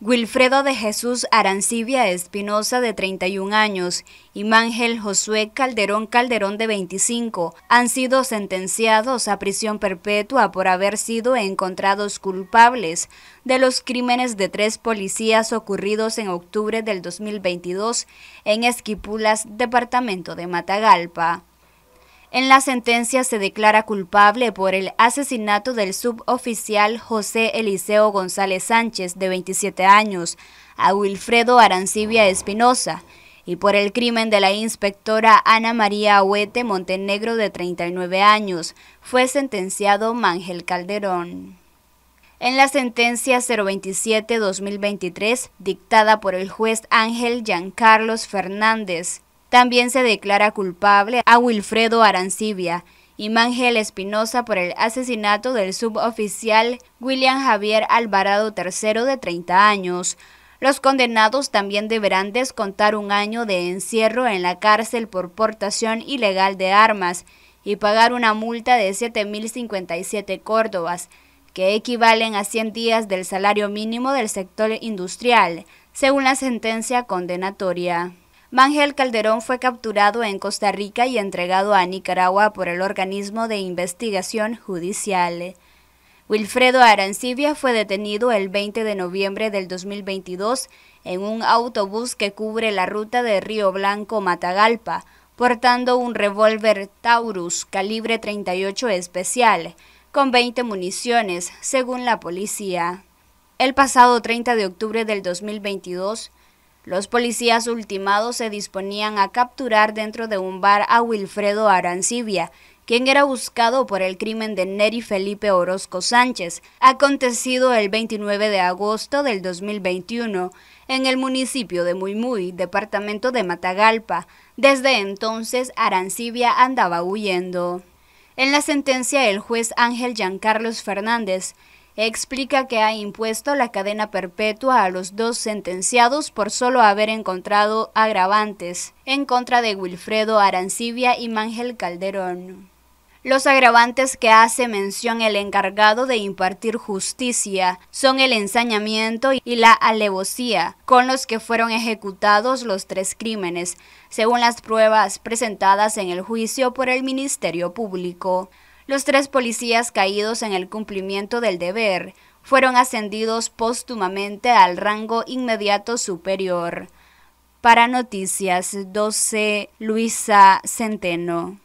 Wilfredo de Jesús Arancibia Espinosa, de 31 años, y Mángel Josué Calderón Calderón, de 25, han sido sentenciados a prisión perpetua por haber sido encontrados culpables de los crímenes de tres policías ocurridos en octubre del 2022 en Esquipulas, departamento de Matagalpa. En la sentencia se declara culpable por el asesinato del suboficial José Eliseo González Sánchez, de 27 años, a Wilfredo Arancibia Espinosa, y por el crimen de la inspectora Ana María Huete Montenegro de 39 años. Fue sentenciado Mangel Calderón. En la sentencia 027-2023, dictada por el juez Ángel Giancarlos Fernández, también se declara culpable a Wilfredo Arancibia y Mangel Espinosa por el asesinato del suboficial William Javier Alvarado III de 30 años. Los condenados también deberán descontar un año de encierro en la cárcel por portación ilegal de armas y pagar una multa de 7.057 córdobas, que equivalen a 100 días del salario mínimo del sector industrial, según la sentencia condenatoria. Mangel Calderón fue capturado en Costa Rica y entregado a Nicaragua por el organismo de investigación judicial. Wilfredo Arancibia fue detenido el 20 de noviembre del 2022 en un autobús que cubre la ruta de Río Blanco-Matagalpa, portando un revólver Taurus calibre 38 especial, con 20 municiones, según la policía. El pasado 30 de octubre del 2022, los policías ultimados se disponían a capturar dentro de un bar a Wilfredo Arancibia, quien era buscado por el crimen de Neri Felipe Orozco Sánchez, acontecido el 29 de agosto del 2021 en el municipio de Muymuy, departamento de Matagalpa. Desde entonces, Arancibia andaba huyendo. En la sentencia, el juez Ángel Giancarlos Fernández explica que ha impuesto la cadena perpetua a los dos sentenciados por solo haber encontrado agravantes en contra de Wilfredo Arancibia y Mangel Calderón. Los agravantes que hace mención el encargado de impartir justicia son el ensañamiento y la alevosía, con los que fueron ejecutados los tres crímenes, según las pruebas presentadas en el juicio por el Ministerio Público. Los tres policías caídos en el cumplimiento del deber fueron ascendidos póstumamente al rango inmediato superior. Para Noticias 12, Luisa Centeno.